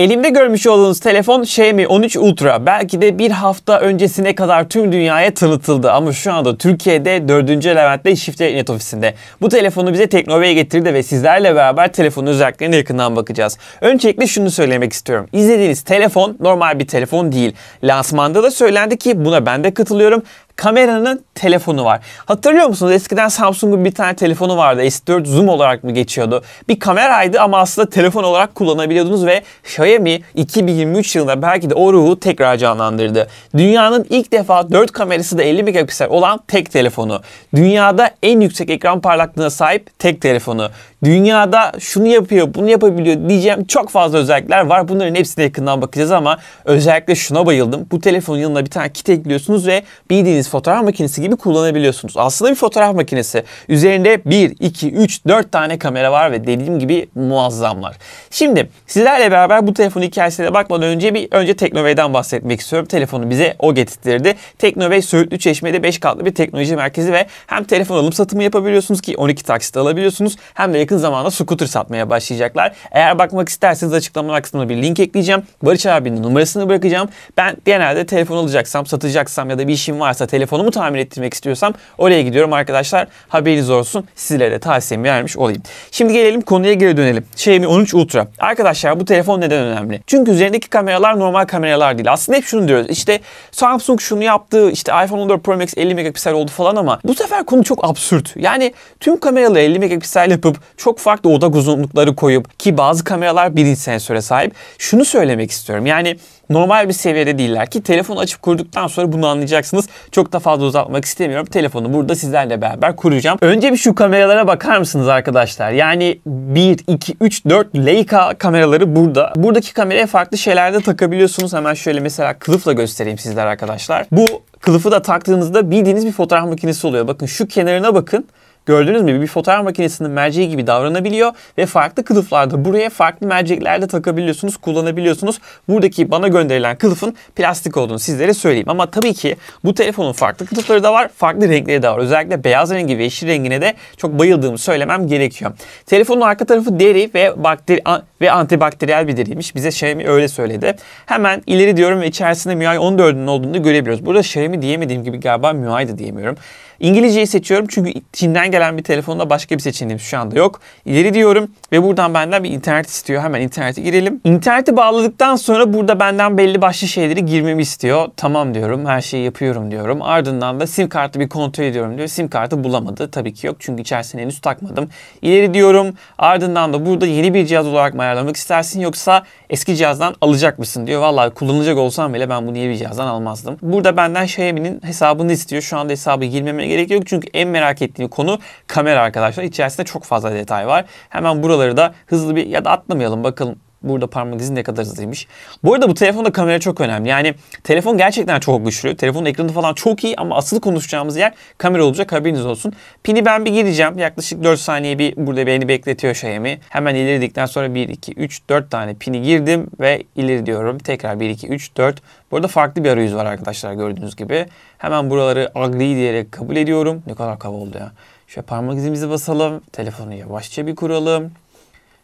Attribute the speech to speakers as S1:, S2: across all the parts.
S1: Elimde görmüş olduğunuz telefon Xiaomi 13 Ultra. Belki de bir hafta öncesine kadar tüm dünyaya tanıtıldı ama şu anda Türkiye'de 4. Levent'te Şifre Net ofisinde. Bu telefonu bize Teknova'ya getirdi ve sizlerle beraber telefonun özelliklerine yakından bakacağız. Öncelikle şunu söylemek istiyorum. İzlediğiniz telefon normal bir telefon değil. Lansmanda da söylendi ki buna ben de katılıyorum kameranın telefonu var. Hatırlıyor musunuz? Eskiden Samsung'un bir tane telefonu vardı. S4 Zoom olarak mı geçiyordu? Bir kameraydı ama aslında telefon olarak kullanabiliyordunuz ve Xiaomi 2023 yılında belki de o ruhu tekrar canlandırdı. Dünyanın ilk defa 4 kamerası da 50 megapiksel olan tek telefonu. Dünyada en yüksek ekran parlaklığına sahip tek telefonu. Dünyada şunu yapıyor, bunu yapabiliyor diyeceğim çok fazla özellikler var. Bunların hepsine yakından bakacağız ama özellikle şuna bayıldım. Bu telefonun yanına bir tane kit ekliyorsunuz ve bildiğiniz fotoğraf makinesi gibi kullanabiliyorsunuz. Aslında bir fotoğraf makinesi. Üzerinde 1, 2, 3, 4 tane kamera var ve dediğim gibi muazzamlar. Şimdi sizlerle beraber bu telefonun hikayesine bakmadan önce bir önce Teknovey'den bahsetmek istiyorum. Telefonu bize o getirtirdi. Teknovey Söğütlü Çeşme'de 5 katlı bir teknoloji merkezi ve hem telefon alıp satımı yapabiliyorsunuz ki 12 taksit alabiliyorsunuz. Hem de yakın zamanda scooter satmaya başlayacaklar. Eğer bakmak isterseniz açıklamalar kısmına bir link ekleyeceğim. Barış abinin numarasını bırakacağım. Ben genelde telefon alacaksam, satacaksam ya da bir işim varsa telefon telefonumu tamir ettirmek istiyorsam oraya gidiyorum arkadaşlar. Haberiniz olsun. Sizlere de tavsiyemi vermiş olayım. Şimdi gelelim konuya geri dönelim. Xiaomi 13 Ultra. Arkadaşlar bu telefon neden önemli? Çünkü üzerindeki kameralar normal kameralar değil. Aslında hep şunu diyoruz. İşte Samsung şunu yaptı. işte iPhone 14 Pro Max 50 megapiksel oldu falan ama bu sefer konu çok absürt. Yani tüm kameraları 50 megapiksel yapıp çok farklı odak uzunlukları koyup ki bazı kameralar birinci sensöre sahip. Şunu söylemek istiyorum. Yani normal bir seviyede değiller ki telefonu açıp kurduktan sonra bunu anlayacaksınız. Çok da fazla uzatmak istemiyorum. Telefonu burada sizlerle beraber kuracağım. Önce bir şu kameralara bakar mısınız arkadaşlar? Yani 1, 2, 3, 4 Leica kameraları burada. Buradaki kameraya farklı şeylerde takabiliyorsunuz. Hemen şöyle mesela kılıfla göstereyim sizler arkadaşlar. Bu kılıfı da taktığınızda bildiğiniz bir fotoğraf makinesi oluyor. Bakın şu kenarına bakın. Gördünüz mü? Bir fotoğraf makinesinin merceği gibi davranabiliyor ve farklı kılıflarda buraya farklı merceklerde takabiliyorsunuz, kullanabiliyorsunuz. Buradaki bana gönderilen kılıfın plastik olduğunu sizlere söyleyeyim. Ama tabii ki bu telefonun farklı kılıfları da var, farklı renkleri de var. Özellikle beyaz rengi ve yeşil rengine de çok bayıldığımı söylemem gerekiyor. Telefonun arka tarafı deri ve bakteri ve antibakteriyel bir deriymiş. Bize Xiaomi öyle söyledi. Hemen ileri diyorum ve içerisinde MIUI 14'ünün olduğunu görebiliyoruz. Burada Xiaomi diyemediğim gibi galiba MIUI de diyemiyorum. İngilizceyi seçiyorum çünkü Çin'den gelen bir telefonda başka bir seçeneğim şu anda yok. İleri diyorum ve buradan benden bir internet istiyor. Hemen internete girelim. İnterneti bağladıktan sonra burada benden belli başlı şeyleri girmemi istiyor. Tamam diyorum her şeyi yapıyorum diyorum. Ardından da sim kartı bir kontrol ediyorum diyor. Sim kartı bulamadı. Tabii ki yok çünkü içerisine henüz takmadım. İleri diyorum ardından da burada yeni bir cihaz olarak mı ayarlamak istersin yoksa eski cihazdan alacak mısın diyor. Valla kullanacak olsam bile ben bunu yeni bir cihazdan almazdım. Burada benden Xiaomi'nin hesabını istiyor. Şu anda hesabı girmeme gerek yok. Çünkü en merak ettiğim konu kamera arkadaşlar. İçerisinde çok fazla detay var. Hemen buraları da hızlı bir ya da atlamayalım bakalım Burada parmak izi ne kadar hızlıymış. Bu arada bu telefonda kamera çok önemli. Yani telefon gerçekten çok güçlü. Telefonun ekranı falan çok iyi ama asıl konuşacağımız yer kamera olacak haberiniz olsun. Pini ben bir gireceğim. Yaklaşık 4 saniye bir burada beni bekletiyor Xiaomi. Hemen ilerledikten sonra 1, 2, 3, 4 tane pini girdim ve ileri diyorum. Tekrar 1, 2, 3, 4. Burada farklı bir arayüz var arkadaşlar gördüğünüz gibi. Hemen buraları ugly diyerek kabul ediyorum. Ne kadar kaba oldu ya. Şöyle parmak izimizi basalım. Telefonu yavaşça bir kuralım.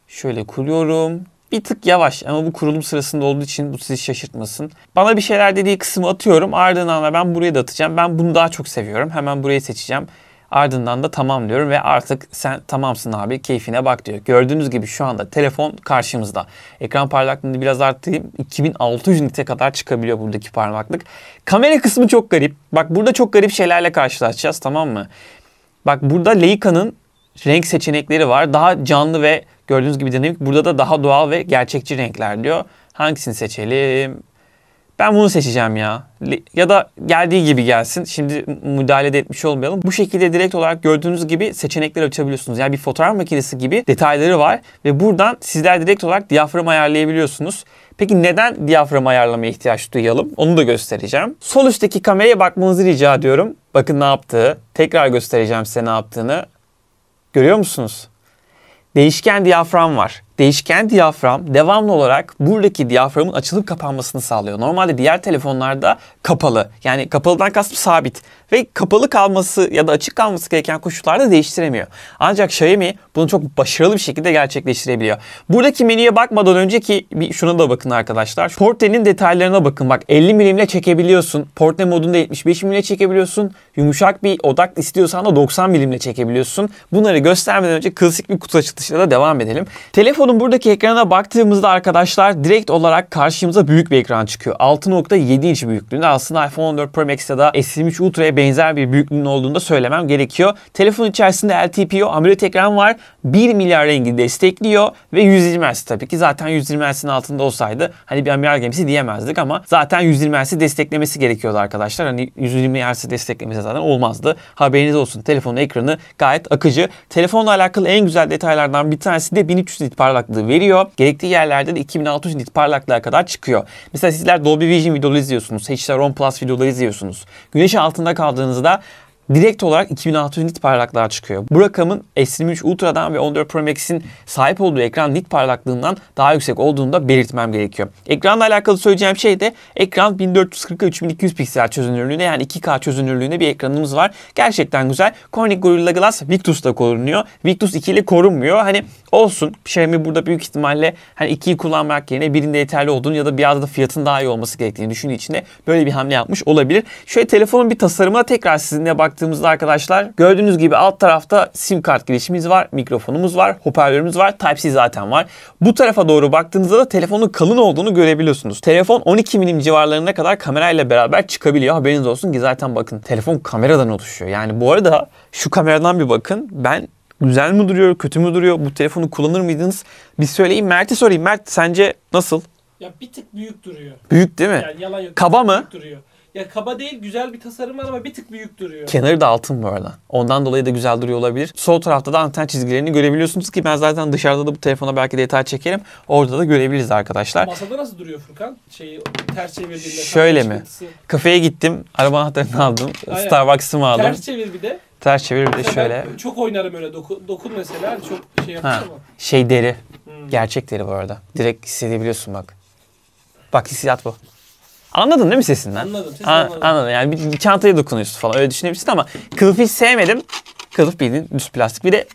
S1: Şöyle kuruyorum bir tık yavaş ama bu kurulum sırasında olduğu için bu sizi şaşırtmasın. Bana bir şeyler dediği kısmı atıyorum. Ardından da ben buraya da atacağım. Ben bunu daha çok seviyorum. Hemen burayı seçeceğim. Ardından da tamam diyorum ve artık sen tamamsın abi keyfine bak diyor. Gördüğünüz gibi şu anda telefon karşımızda. Ekran parlaklığını biraz arttırayım. 2600 nite kadar çıkabiliyor buradaki parmaklık. Kamera kısmı çok garip. Bak burada çok garip şeylerle karşılaşacağız tamam mı? Bak burada Leica'nın renk seçenekleri var. Daha canlı ve Gördüğünüz gibi dinamik. Burada da daha doğal ve gerçekçi renkler diyor. Hangisini seçelim? Ben bunu seçeceğim ya. Ya da geldiği gibi gelsin. Şimdi müdahale de etmiş olmayalım. Bu şekilde direkt olarak gördüğünüz gibi seçenekler açabiliyorsunuz. Yani bir fotoğraf makinesi gibi detayları var. Ve buradan sizler direkt olarak diyafram ayarlayabiliyorsunuz. Peki neden diyafram ayarlamaya ihtiyaç duyalım? Onu da göstereceğim. Sol üstteki kameraya bakmanızı rica ediyorum. Bakın ne yaptığı. Tekrar göstereceğim size ne yaptığını. Görüyor musunuz? değişken diyafram var değişken diyafram devamlı olarak buradaki diyaframın açılıp kapanmasını sağlıyor. Normalde diğer telefonlarda kapalı. Yani kapalıdan kastım sabit. Ve kapalı kalması ya da açık kalması gereken koşullarda değiştiremiyor. Ancak Xiaomi bunu çok başarılı bir şekilde gerçekleştirebiliyor. Buradaki menüye bakmadan önceki bir şuna da bakın arkadaşlar. Portenin detaylarına bakın. Bak 50 milimle çekebiliyorsun. Portre modunda 75 milimle çekebiliyorsun. Yumuşak bir odak istiyorsan da 90 milimle çekebiliyorsun. Bunları göstermeden önce klasik bir kutu açılışıyla da devam edelim. Telefon Vivo'nun buradaki ekrana baktığımızda arkadaşlar direkt olarak karşımıza büyük bir ekran çıkıyor. 6.7 inç büyüklüğünde aslında iPhone 14 Pro Max ya da S23 Ultra'ya benzer bir büyüklüğün olduğunu da söylemem gerekiyor. Telefon içerisinde LTPO AMOLED ekran var. 1 milyar rengi destekliyor ve 120 Hz tabii ki zaten 120 Hz'in altında olsaydı hani bir milyar gemisi diyemezdik ama zaten 120 Hz'i desteklemesi gerekiyordu arkadaşlar. Hani 120 Hz'i desteklemesi zaten olmazdı. Haberiniz olsun telefonun ekranı gayet akıcı. Telefonla alakalı en güzel detaylardan bir tanesi de 1300 nit parlak parlaklığı veriyor. Gerektiği yerlerde de 2600 nit parlaklığa kadar çıkıyor. Mesela sizler Dolby Vision videoları izliyorsunuz. HDR10 Plus videoları izliyorsunuz. Güneş altında kaldığınızda direkt olarak 2600 nit parlaklığa çıkıyor. Bu rakamın S23 Ultra'dan ve 14 Pro Max'in sahip olduğu ekran nit parlaklığından daha yüksek olduğunu da belirtmem gerekiyor. Ekranla alakalı söyleyeceğim şey de ekran 1440 3200 piksel çözünürlüğünde yani 2K çözünürlüğünde bir ekranımız var. Gerçekten güzel. Corning Gorilla Glass Victus'la korunuyor. Victus 2 ile korunmuyor. Hani olsun Xiaomi burada büyük ihtimalle hani 2'yi kullanmak yerine birinde yeterli olduğunu ya da biraz da fiyatın daha iyi olması gerektiğini düşündüğü için de böyle bir hamle yapmış olabilir. Şöyle telefonun bir tasarımına tekrar sizinle bak baktığımızda arkadaşlar gördüğünüz gibi alt tarafta sim kart girişimiz var, mikrofonumuz var, hoparlörümüz var, Type-C zaten var. Bu tarafa doğru baktığınızda da telefonun kalın olduğunu görebiliyorsunuz. Telefon 12 milim civarlarına kadar kamerayla beraber çıkabiliyor. Haberiniz olsun ki zaten bakın telefon kameradan oluşuyor. Yani bu arada şu kameradan bir bakın. Ben güzel mi duruyor, kötü mü duruyor? Bu telefonu kullanır mıydınız? Bir söyleyeyim, Mert'e sorayım. Mert sence nasıl? Ya bir tık büyük duruyor. Büyük değil mi? Yani yalan yok. Kaba mı? Büyük duruyor. Ya kaba değil güzel bir tasarım var ama bir tık büyük duruyor. Kenarı da altın bu arada. Ondan dolayı da güzel duruyor olabilir. Sol tarafta da anten çizgilerini görebiliyorsunuz ki ben zaten dışarıda da bu telefona belki detay çekerim. Orada da görebiliriz arkadaşlar. Masada nasıl duruyor Furkan? Şeyi ters çevirdiğinde. Şöyle mi? Çıkıntısı. Kafeye gittim. Araba anahtarını aldım. Starbucks'ımı aldım. Ters çevir bir de. Ters çevir bir de mesela şöyle. Çok oynarım öyle dokun, dokun mesela hani çok şey yapıyor ama. Şey deri. Hmm. Gerçek deri bu arada. Direkt hissedebiliyorsun bak. Bak hissiyat bu. Anladın değil mi sesinden? Anladım. Sesini An- anladım. Yani bir, bir çantaya dokunuyorsun falan öyle düşünebilirsin ama kılıfı hiç sevmedim. Kılıf bildiğin düz plastik. Bir de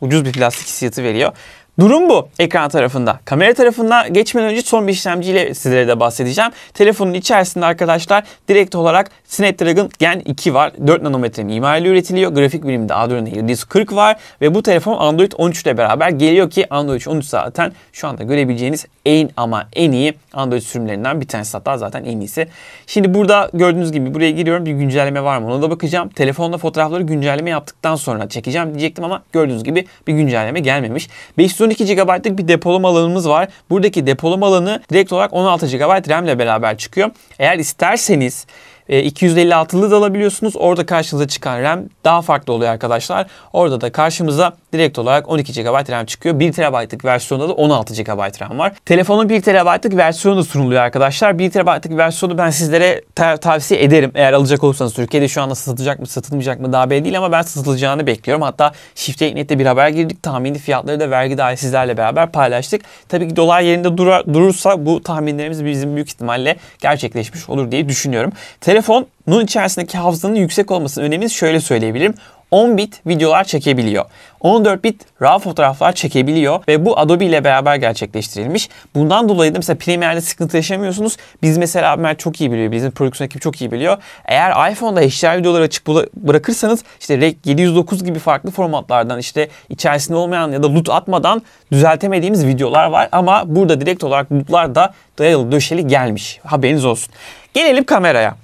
S1: ucuz bir plastik hissiyatı veriyor. Durum bu ekran tarafında. Kamera tarafında geçmeden önce son bir işlemciyle sizlere de bahsedeceğim. Telefonun içerisinde arkadaşlar direkt olarak Snapdragon Gen 2 var. 4 nanometre mimariyle üretiliyor. Grafik biriminde Adreno Helios 40 var. Ve bu telefon Android 13 ile beraber geliyor ki Android 13 zaten şu anda görebileceğiniz en ama en iyi Android sürümlerinden bir tanesi hatta zaten en iyisi. Şimdi burada gördüğünüz gibi buraya giriyorum. Bir güncelleme var mı ona da bakacağım. Telefonda fotoğrafları güncelleme yaptıktan sonra çekeceğim diyecektim ama gördüğünüz gibi bir güncelleme gelmemiş. 500 112 GB'lık bir depolama alanımız var. Buradaki depolama alanı direkt olarak 16 GB RAM ile beraber çıkıyor. Eğer isterseniz 256'lı e, da alabiliyorsunuz. Orada karşınıza çıkan RAM daha farklı oluyor arkadaşlar. Orada da karşımıza direkt olarak 12 GB RAM çıkıyor. 1 TB'lık versiyonda da 16 GB RAM var. Telefonun 1 TB'lık versiyonu da sunuluyor arkadaşlar. 1 TB'lık versiyonu ben sizlere tavsiye ederim. Eğer alacak olursanız Türkiye'de şu anda satılacak mı satılmayacak mı daha belli değil ama ben satılacağını bekliyorum. Hatta Shift.net'te bir haber girdik. Tahmini fiyatları da vergi dahi sizlerle beraber paylaştık. Tabii ki dolar yerinde durursa bu tahminlerimiz bizim büyük ihtimalle gerçekleşmiş olur diye düşünüyorum. Telefonun içerisindeki hafızanın yüksek olmasının önemini şöyle söyleyebilirim. 10 bit videolar çekebiliyor. 14 bit RAW fotoğraflar çekebiliyor ve bu Adobe ile beraber gerçekleştirilmiş. Bundan dolayı da mesela Premiere'de sıkıntı yaşamıyorsunuz. Biz mesela Ömer çok iyi biliyor. Bizim prodüksiyon ekibi çok iyi biliyor. Eğer iPhone'da HDR videoları açık bırakırsanız işte Rec 709 gibi farklı formatlardan işte içerisinde olmayan ya da LUT atmadan düzeltemediğimiz videolar var. Ama burada direkt olarak LUT'lar da dayalı döşeli gelmiş. Haberiniz olsun. Gelelim kameraya.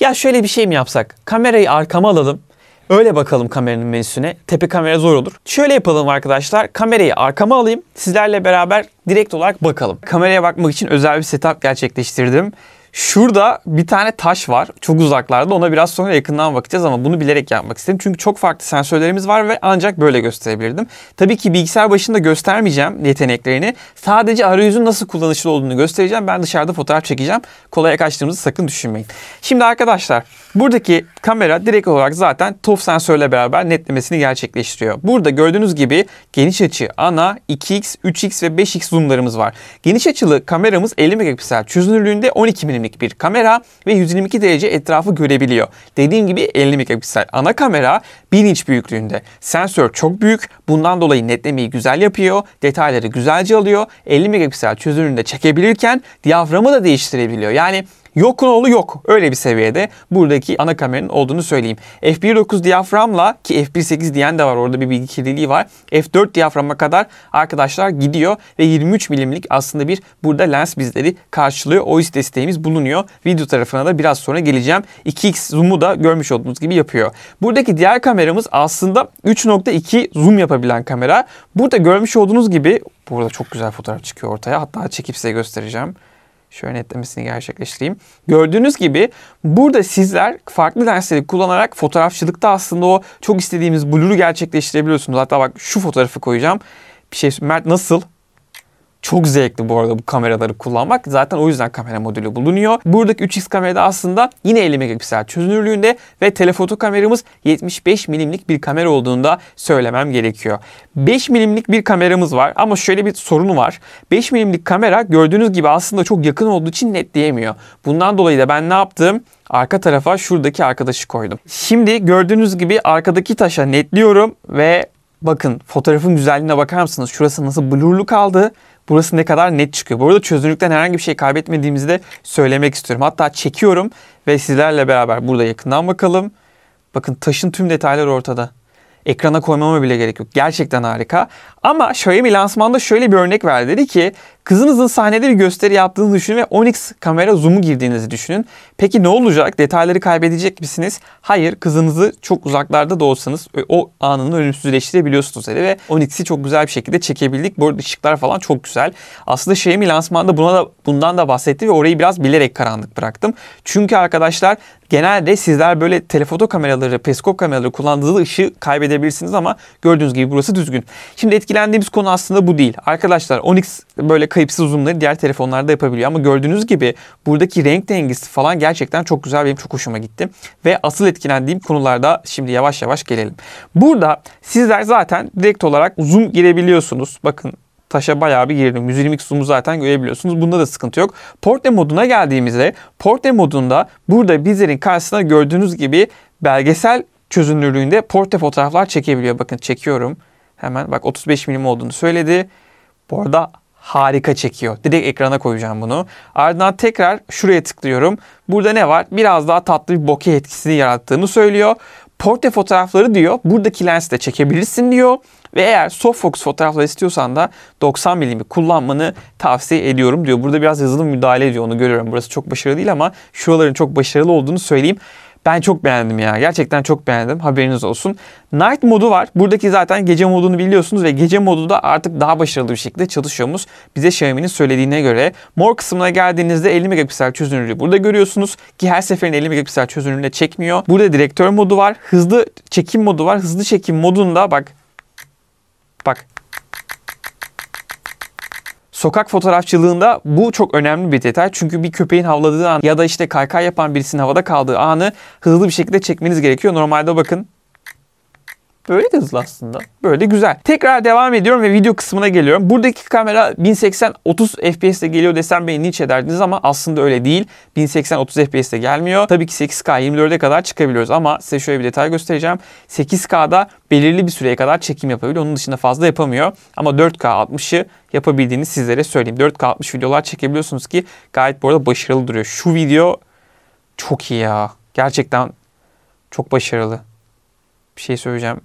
S1: Ya şöyle bir şey mi yapsak? Kamerayı arkama alalım. Öyle bakalım kameranın menüsüne. Tepe kamera zor olur. Şöyle yapalım arkadaşlar. Kamerayı arkama alayım. Sizlerle beraber direkt olarak bakalım. Kameraya bakmak için özel bir setup gerçekleştirdim. Şurada bir tane taş var. Çok uzaklarda. Ona biraz sonra yakından bakacağız ama bunu bilerek yapmak istedim. Çünkü çok farklı sensörlerimiz var ve ancak böyle gösterebilirdim. Tabii ki bilgisayar başında göstermeyeceğim yeteneklerini. Sadece arayüzün nasıl kullanışlı olduğunu göstereceğim. Ben dışarıda fotoğraf çekeceğim. Kolaya kaçtığımızı sakın düşünmeyin. Şimdi arkadaşlar Buradaki kamera direkt olarak zaten TOF sensörle beraber netlemesini gerçekleştiriyor. Burada gördüğünüz gibi geniş açı, ana, 2x, 3x ve 5x zoomlarımız var. Geniş açılı kameramız 50 megapiksel çözünürlüğünde 12 milimlik bir kamera ve 122 derece etrafı görebiliyor. Dediğim gibi 50 megapiksel ana kamera 1 inç büyüklüğünde. Sensör çok büyük. Bundan dolayı netlemeyi güzel yapıyor. Detayları güzelce alıyor. 50 megapiksel çözünürlüğünde çekebilirken diyaframı da değiştirebiliyor. Yani Yokun oğlu yok. Öyle bir seviyede buradaki ana kameranın olduğunu söyleyeyim. F1.9 diyaframla ki F1.8 diyen de var orada bir bilgi kirliliği var. F4 diyaframa kadar arkadaşlar gidiyor ve 23 milimlik aslında bir burada lens bizleri karşılıyor. OIS desteğimiz bulunuyor. Video tarafına da biraz sonra geleceğim. 2x zoom'u da görmüş olduğunuz gibi yapıyor. Buradaki diğer kameramız aslında 3.2 zoom yapabilen kamera. Burada görmüş olduğunuz gibi burada çok güzel fotoğraf çıkıyor ortaya. Hatta çekip size göstereceğim. Şöyle netlemesini gerçekleştireyim. Gördüğünüz gibi burada sizler farklı lensleri kullanarak fotoğrafçılıkta aslında o çok istediğimiz blur'u gerçekleştirebiliyorsunuz. Hatta bak şu fotoğrafı koyacağım. Bir şey Mert nasıl? Çok zevkli bu arada bu kameraları kullanmak. Zaten o yüzden kamera modülü bulunuyor. Buradaki 3x kamerada aslında yine 50 megapiksel çözünürlüğünde ve telefoto kameramız 75 milimlik bir kamera olduğunda söylemem gerekiyor. 5 milimlik bir kameramız var ama şöyle bir sorunu var. 5 milimlik kamera gördüğünüz gibi aslında çok yakın olduğu için netleyemiyor. Bundan dolayı da ben ne yaptım? Arka tarafa şuradaki arkadaşı koydum. Şimdi gördüğünüz gibi arkadaki taşa netliyorum ve bakın fotoğrafın güzelliğine bakar mısınız? Şurası nasıl blurlu kaldı burası ne kadar net çıkıyor. Burada çözünürlükten herhangi bir şey kaybetmediğimizi de söylemek istiyorum. Hatta çekiyorum ve sizlerle beraber burada yakından bakalım. Bakın taşın tüm detayları ortada. Ekrana koymama bile gerek yok. Gerçekten harika. Ama Xiaomi lansmanda şöyle bir örnek verdi. Dedi ki Kızınızın sahnede bir gösteri yaptığını düşünün ve 10 kamera zoom'u girdiğinizi düşünün. Peki ne olacak? Detayları kaybedecek misiniz? Hayır, kızınızı çok uzaklarda da olsanız o anını ölümsüzleştirebiliyorsunuz hele ve 10 çok güzel bir şekilde çekebildik. Bu arada ışıklar falan çok güzel. Aslında Xiaomi lansmanda buna da bundan da bahsetti ve orayı biraz bilerek karanlık bıraktım. Çünkü arkadaşlar genelde sizler böyle telefoto kameraları, periskop kameraları kullandığınızda ışığı kaybedebilirsiniz ama gördüğünüz gibi burası düzgün. Şimdi etkilendiğimiz konu aslında bu değil. Arkadaşlar 10 böyle kayıpsız uzunları diğer telefonlarda yapabiliyor. Ama gördüğünüz gibi buradaki renk dengesi falan gerçekten çok güzel benim çok hoşuma gitti. Ve asıl etkilendiğim konularda şimdi yavaş yavaş gelelim. Burada sizler zaten direkt olarak zoom girebiliyorsunuz. Bakın taşa bayağı bir girdim. 120 zoom'u zaten görebiliyorsunuz. Bunda da sıkıntı yok. Portre moduna geldiğimizde portre modunda burada bizlerin karşısında gördüğünüz gibi belgesel çözünürlüğünde portre fotoğraflar çekebiliyor. Bakın çekiyorum. Hemen bak 35 milim olduğunu söyledi. Bu arada harika çekiyor. Direkt ekrana koyacağım bunu. Ardından tekrar şuraya tıklıyorum. Burada ne var? Biraz daha tatlı bir bokeh etkisini yarattığını söylüyor. Portre fotoğrafları diyor. Buradaki lensle çekebilirsin diyor. Ve eğer soft focus fotoğraflar istiyorsan da 90 milimi kullanmanı tavsiye ediyorum diyor. Burada biraz yazılım müdahale ediyor onu görüyorum. Burası çok başarılı değil ama şuraların çok başarılı olduğunu söyleyeyim. Ben çok beğendim ya. Gerçekten çok beğendim. Haberiniz olsun. Night modu var. Buradaki zaten gece modunu biliyorsunuz ve gece modu da artık daha başarılı bir şekilde çalışıyormuş. Bize Xiaomi'nin söylediğine göre. More kısmına geldiğinizde 50 megapiksel çözünürlüğü burada görüyorsunuz. Ki her seferinde 50 megapiksel çözünürlüğüne çekmiyor. Burada direktör modu var. Hızlı çekim modu var. Hızlı çekim modunda bak Bak Sokak fotoğrafçılığında bu çok önemli bir detay. Çünkü bir köpeğin havladığı an ya da işte kaykay yapan birisinin havada kaldığı anı hızlı bir şekilde çekmeniz gerekiyor. Normalde bakın Böyle de hızlı aslında. Böyle de güzel. Tekrar devam ediyorum ve video kısmına geliyorum. Buradaki kamera 1080 30 FPS ile geliyor desem beni linç ederdiniz ama aslında öyle değil. 1080 30 FPS ile gelmiyor. Tabii ki 8K 24'e kadar çıkabiliyoruz ama size şöyle bir detay göstereceğim. 8K'da belirli bir süreye kadar çekim yapabiliyor. Onun dışında fazla yapamıyor. Ama 4K 60'ı yapabildiğini sizlere söyleyeyim. 4K 60 videolar çekebiliyorsunuz ki gayet bu arada başarılı duruyor. Şu video çok iyi ya. Gerçekten çok başarılı. Bir şey söyleyeceğim.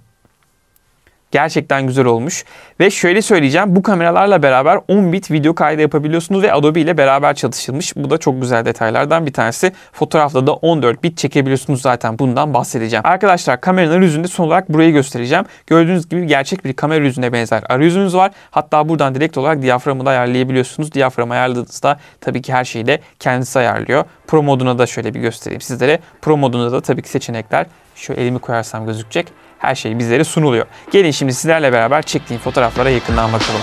S1: Gerçekten güzel olmuş. Ve şöyle söyleyeceğim bu kameralarla beraber 10 bit video kaydı yapabiliyorsunuz ve Adobe ile beraber çalışılmış. Bu da çok güzel detaylardan bir tanesi. Fotoğrafta da 14 bit çekebiliyorsunuz zaten bundan bahsedeceğim. Arkadaşlar kameranın yüzünde son olarak burayı göstereceğim. Gördüğünüz gibi gerçek bir kamera yüzüne benzer arayüzümüz var. Hatta buradan direkt olarak diyaframı da ayarlayabiliyorsunuz. Diyaframı ayarladığınızda tabii ki her şeyi de kendisi ayarlıyor. Pro moduna da şöyle bir göstereyim sizlere. Pro modunda da tabii ki seçenekler şu elimi koyarsam gözükecek her şey bizlere sunuluyor. Gelin şimdi sizlerle beraber çektiğim fotoğraflara yakından bakalım.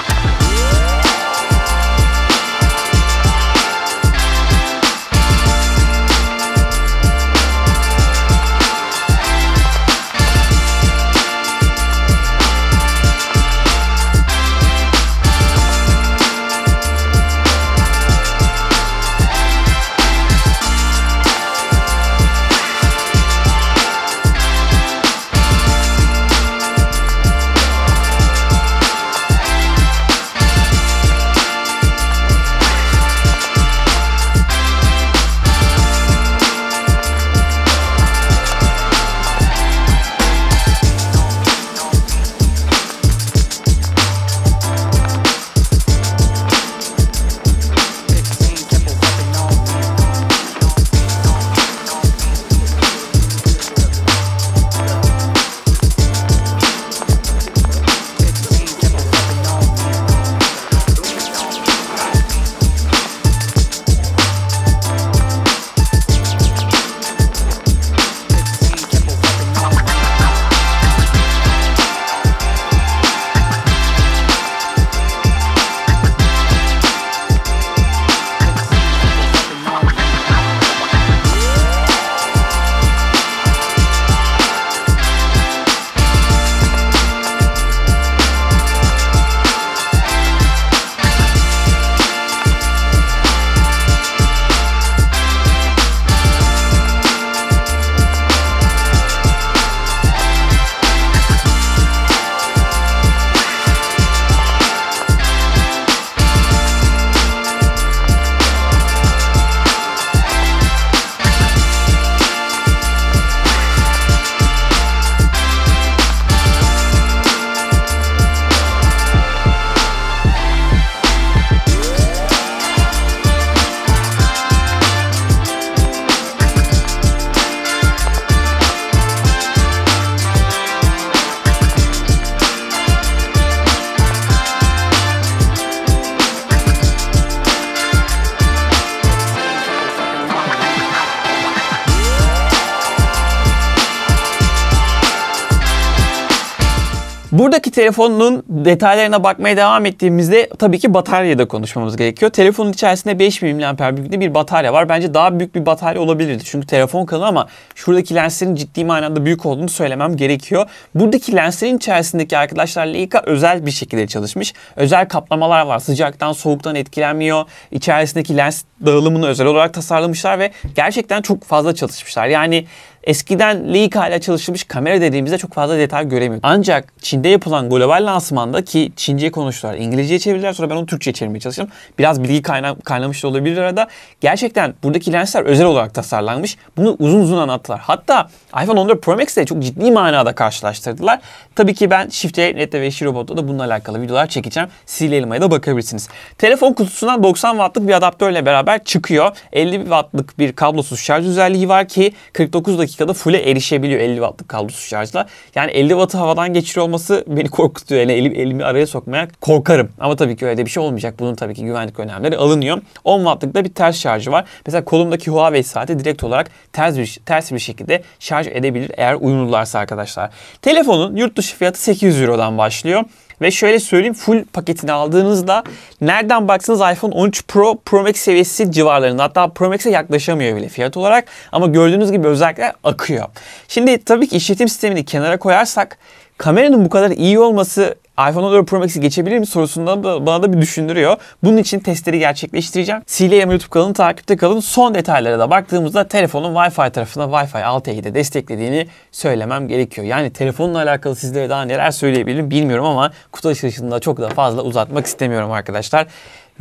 S1: Buradaki telefonun detaylarına bakmaya devam ettiğimizde tabii ki bataryada konuşmamız gerekiyor. Telefonun içerisinde 5000 mAh büyüklüğünde bir batarya var. Bence daha büyük bir batarya olabilirdi. Çünkü telefon kalın ama şuradaki lenslerin ciddi manada büyük olduğunu söylemem gerekiyor. Buradaki lenslerin içerisindeki arkadaşlar Leica özel bir şekilde çalışmış. Özel kaplamalar var. Sıcaktan, soğuktan etkilenmiyor. İçerisindeki lens dağılımını özel olarak tasarlamışlar ve gerçekten çok fazla çalışmışlar. Yani Eskiden Leica ile çalışılmış kamera dediğimizde çok fazla detay göremiyorduk. Ancak Çin'de yapılan global lansmanda ki Çince'ye konuştular, İngilizce'ye çevirdiler sonra ben onu Türkçe'ye çevirmeye çalıştım. Biraz bilgi kayna kaynamış da olabilir arada. Gerçekten buradaki lensler özel olarak tasarlanmış. Bunu uzun uzun anlattılar. Hatta iPhone 14 Pro Max ile çok ciddi manada karşılaştırdılar. Tabii ki ben Shift'e, Net'te ve robotta da bununla alakalı videolar çekeceğim. Sihirli Elma'ya da bakabilirsiniz. Telefon kutusundan 90 wattlık bir adaptörle beraber çıkıyor. 50 wattlık bir kablosuz şarj özelliği var ki 49 dakika dakikada full'e erişebiliyor 50 wattlık kablosuz şarjla. Yani 50 wattı havadan geçiriyor olması beni korkutuyor. Yani elim, elimi araya sokmaya korkarım. Ama tabii ki öyle de bir şey olmayacak. Bunun tabii ki güvenlik önlemleri alınıyor. 10 wattlık da bir ters şarjı var. Mesela kolumdaki Huawei saati direkt olarak ters bir, ters bir şekilde şarj edebilir eğer uyumlularsa arkadaşlar. Telefonun yurt dışı fiyatı 800 Euro'dan başlıyor. Ve şöyle söyleyeyim full paketini aldığınızda nereden baksanız iPhone 13 Pro, Pro Max seviyesi civarlarında. Hatta Pro Max'e yaklaşamıyor bile fiyat olarak. Ama gördüğünüz gibi özellikle akıyor. Şimdi tabii ki işletim sistemini kenara koyarsak kameranın bu kadar iyi olması iPhone 14 Pro Max'i geçebilir mi sorusunda da bana da bir düşündürüyor. Bunun için testleri gerçekleştireceğim. CLM YouTube kanalını takipte kalın. Son detaylara da baktığımızda telefonun Wi-Fi tarafına Wi-Fi 6'yı de desteklediğini söylemem gerekiyor. Yani telefonla alakalı sizlere daha neler söyleyebilirim bilmiyorum ama kutu açılışında çok da fazla uzatmak istemiyorum arkadaşlar.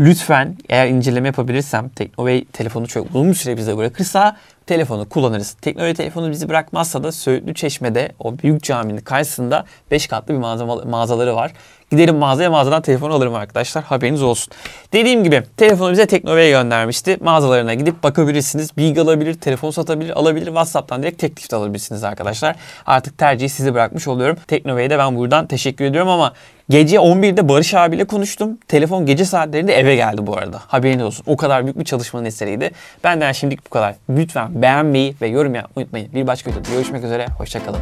S1: Lütfen eğer inceleme yapabilirsem Teknoway telefonu çok uzun bir süre bize bırakırsa telefonu kullanırız. Teknoloji telefonu bizi bırakmazsa da Söğütlü Çeşme'de o büyük caminin karşısında 5 katlı bir mağaza, mağazaları var. Giderim mağazaya mağazadan telefonu alırım arkadaşlar haberiniz olsun. Dediğim gibi telefonu bize Teknova'ya göndermişti. Mağazalarına gidip bakabilirsiniz. Bilgi alabilir, telefon satabilir, alabilir. Whatsapp'tan direkt teklif de alabilirsiniz arkadaşlar. Artık tercihi sizi bırakmış oluyorum. Teknova'ya da ben buradan teşekkür ediyorum ama Gece 11'de Barış abiyle konuştum. Telefon gece saatlerinde eve geldi bu arada. Haberiniz olsun. O kadar büyük bir çalışmanın eseriydi. Benden şimdilik bu kadar. Lütfen beğenmeyi ve yorum yapmayı unutmayın. Bir başka videoda görüşmek üzere. Hoşçakalın.